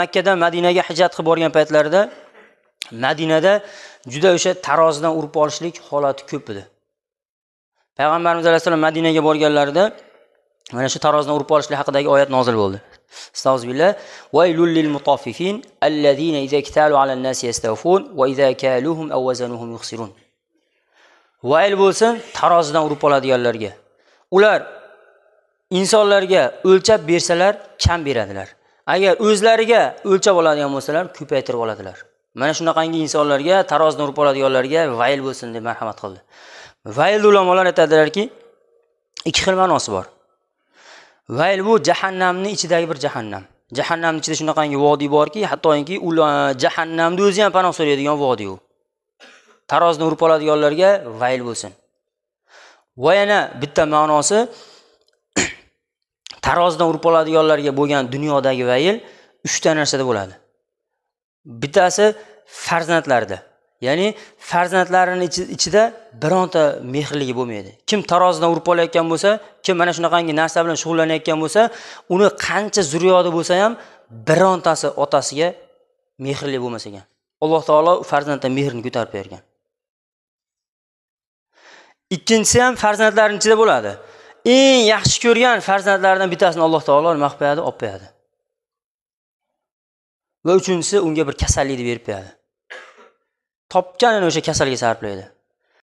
makkadan madinaga hijrat qilib borgan paytlarida madinada juda o'sha tarozidan urib olishlik holati ko'p edi payg'ambarimiz alayhissalom madinaga borganlarida mana shu tarozidan urib olishlik haqidagi oyat nozil bo'ldi astag'firullah vaylul lil mutaffifin allazina idza iktalu alan nas yastawfun va idza kaluhum aw wazanuhum yukhsirun vayl bo'lsin tarozidan urib oladiganlarga ular insonlarga o'lchab bersalar kam beradilar agar o'zlariga o'lchab oladigan bo'lsalar ko'paytirib oladilar mana shunaqangi insonlarga tarozni urib oladiganlarga vayl bo'lsin deb marhamat qildi vayl ulamolar aytadilarki ikki xil ma'nosi bor vayl bu jahannamni ichidagi bir jahannam jahannamni ichida shunaqangi vodiy borki hattoki jahannamni o'zi ham panoh so'raydigan vodiy u tarozni urib oladiganlarga vayl bo'lsin va yana bitta ma'nosi tarozidan urib oladiganlarga bo'lgan dunyodagi vayl uchta narsada bo'ladi bittasi farzandlarda ya'ni farzandlarini ichida bironta mehrligi bo'lmaydi kim tarozidan urib olayotgan bo'lsa kim mana shunaqangi narsa bilan shug'ullanayotgan bo'lsa uni qancha zurriyodi bo'lsa ham birontasi otasiga mehrli bo'lmas ekan alloh taolo farzanddan mehrni ko'tarib bergan ikkinchisi ham farzandlarni ichida bo'ladi eng yaxshi ko'rgan farzandlaridan bittasini alloh taolo nima qilib qo'yadi olib qo'yadi va uchinchisi unga bir kasallikni berib qo'yadi topganini o'sha kasalga sarflaydi